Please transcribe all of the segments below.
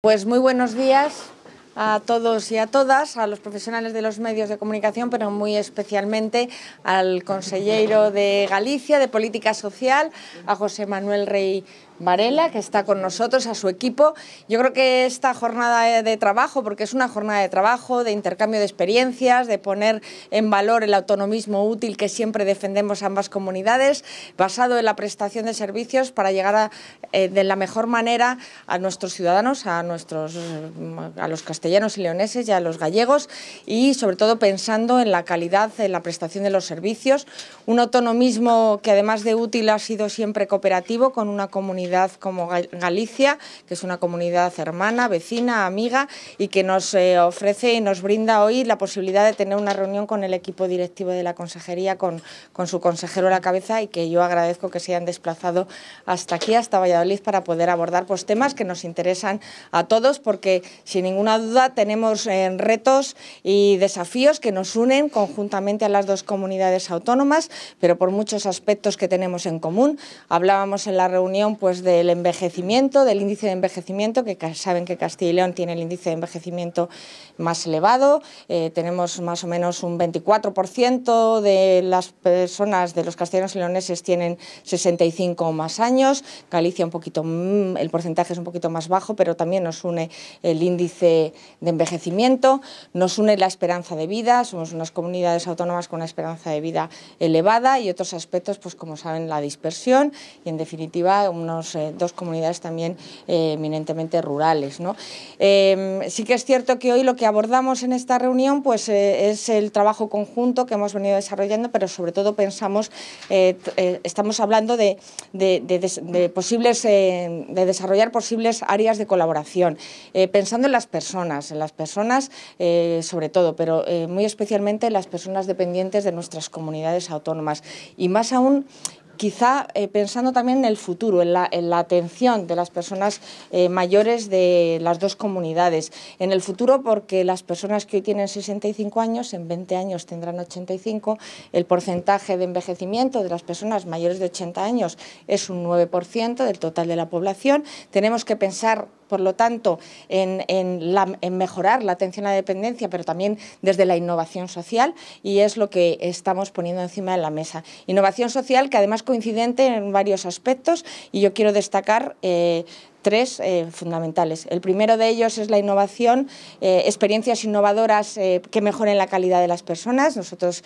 Pues muy buenos días a todos y a todas, a los profesionales de los medios de comunicación, pero muy especialmente al consejero de Galicia de Política Social, a José Manuel Rey Varela, que está con nosotros, a su equipo. Yo creo que esta jornada de trabajo, porque es una jornada de trabajo, de intercambio de experiencias, de poner en valor el autonomismo útil que siempre defendemos ambas comunidades, basado en la prestación de servicios para llegar eh, de la mejor manera a nuestros ciudadanos, a, nuestros, a los castellanos castellanos y leoneses ya los gallegos y sobre todo pensando en la calidad, en la prestación de los servicios. Un autonomismo que además de útil ha sido siempre cooperativo con una comunidad como Galicia, que es una comunidad hermana, vecina, amiga y que nos eh, ofrece y nos brinda hoy la posibilidad de tener una reunión con el equipo directivo de la consejería, con, con su consejero a la cabeza y que yo agradezco que se hayan desplazado hasta aquí, hasta Valladolid, para poder abordar pues, temas que nos interesan a todos porque sin ninguna duda tenemos eh, retos y desafíos que nos unen conjuntamente a las dos comunidades autónomas, pero por muchos aspectos que tenemos en común. Hablábamos en la reunión pues, del envejecimiento, del índice de envejecimiento, que saben que Castilla y León tiene el índice de envejecimiento más elevado. Eh, tenemos más o menos un 24% de las personas, de los castellanos y leoneses, tienen 65 o más años. Galicia un poquito, mm, el porcentaje es un poquito más bajo, pero también nos une el índice de envejecimiento, nos une la esperanza de vida, somos unas comunidades autónomas con una esperanza de vida elevada y otros aspectos, pues como saben, la dispersión y en definitiva unos, eh, dos comunidades también eh, eminentemente rurales. Em, sí que es cierto que hoy lo que abordamos en esta reunión pues, eh, es el trabajo conjunto que hemos venido desarrollando, pero sobre todo pensamos, estamos hablando de posibles, de desarrollar posibles áreas de colaboración, pensando en las personas en las personas eh, sobre todo, pero eh, muy especialmente las personas dependientes de nuestras comunidades autónomas y más aún quizá eh, pensando también en el futuro, en la, atención de las personas eh, mayores de las dos comunidades. En el futuro, porque las personas que hoy tienen 65 años, en 20 años tendrán 85, el porcentaje de envejecimiento de las personas mayores de 80 años es un 9% del total de la población. Tenemos que pensar por lo tanto, en, en, mejorar la atención a dependencia, pero también desde la innovación social, y es lo que estamos poniendo encima de la mesa. Innovación social que además coincidente en varios aspectos y yo quiero destacar eh, tres eh, fundamentales. El primero de ellos es la innovación, eh, experiencias innovadoras eh, que mejoren la calidad de las personas. Nosotros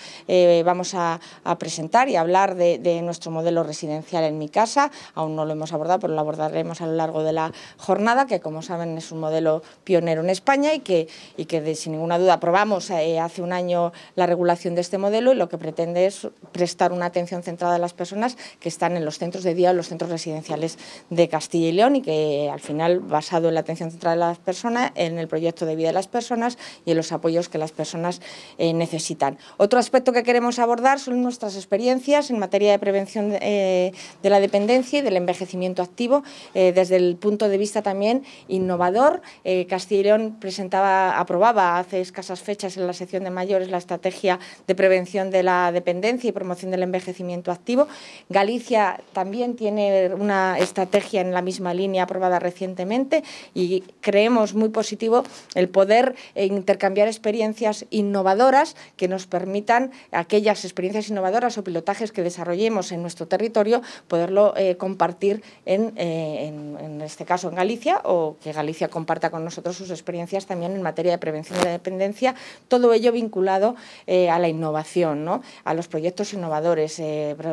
vamos a, presentar y hablar de, nuestro modelo residencial en mi casa. Aún no lo hemos abordado, pero lo abordaremos a lo largo de la jornada, que como saben es un modelo pionero en España y que, y que sin ninguna duda aprobamos hace un año la regulación de este modelo y lo que pretende es prestar una atención centrada a las personas que están en los centros de día o los centros residenciales de Castilla y León y que eh, al final basado en la atención central de las personas, en el proyecto de vida de las personas y en los apoyos que las personas eh, necesitan. Otro aspecto que queremos abordar son nuestras experiencias en materia de prevención eh, de la dependencia y del envejecimiento activo desde el punto de vista también innovador. Castilla presentaba, aprobaba hace escasas fechas en la sección de mayores la estrategia de prevención de la dependencia y promoción del envejecimiento activo. Galicia también tiene una estrategia en la misma línea recientemente y creemos muy positivo el poder eh, intercambiar experiencias innovadoras que nos permitan aquellas experiencias innovadoras o pilotajes que desarrollemos en nuestro territorio, poderlo eh, compartir eh, en, este caso en Galicia o que Galicia comparta con nosotros sus experiencias también en materia de prevención de dependencia, todo ello vinculado a la innovación, ¿no? a los proyectos innovadores.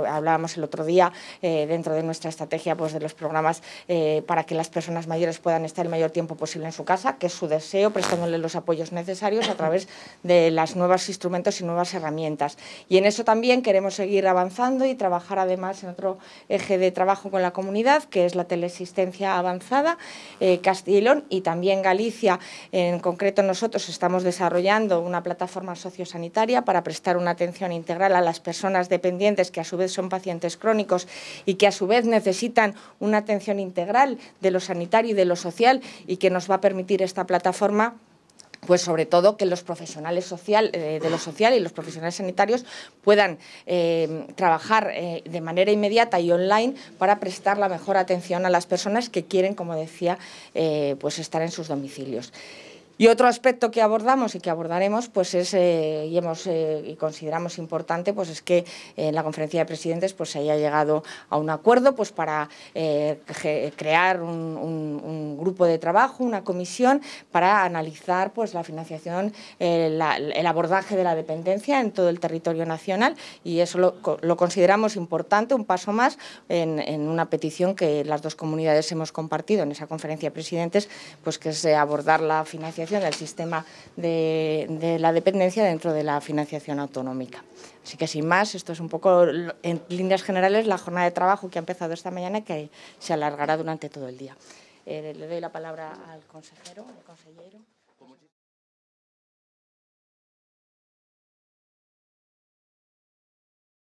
hablábamos el otro día dentro de nuestra estrategia pues, de los programas para que las personas mayores puedan estar el mayor tiempo posible en su casa, que es su deseo, prestándole los apoyos necesarios a través de los nuevos instrumentos y nuevas herramientas. Y en eso también queremos seguir avanzando y trabajar además en otro eje de trabajo con la comunidad, que es la teleexistencia avanzada. Eh, Castellón y también Galicia, en concreto nosotros estamos desarrollando una plataforma sociosanitaria para prestar una atención integral a las personas dependientes que a su vez son pacientes crónicos y que a su vez necesitan una atención integral de lo sanitario y de lo social y que nos va a permitir esta plataforma pues sobre todo que los profesionales social, eh, de lo social y los profesionales sanitarios puedan eh, trabajar eh, de manera inmediata y online para prestar la mejor atención a las personas que quieren, como decía, pues estar en sus domicilios. Y otro aspecto que abordamos y que abordaremos, pues es, eh, y, hemos, eh, y consideramos importante, pues es que en la conferencia de presidentes pues se haya llegado a un acuerdo pues para eh, crear un, grupo de trabajo, una comisión para analizar pues la financiación, el abordaje de la dependencia en todo el territorio nacional y eso lo, consideramos importante, un paso más en, en, una petición que las dos comunidades hemos compartido en esa conferencia de presidentes, pues que es abordar la financiación del sistema de, la dependencia dentro de la financiación autonómica. Así que sin más, esto es un poco en líneas generales la jornada de trabajo que ha empezado esta mañana que se alargará durante todo el día. Eh, le doy la palabra al consejero, al consejero.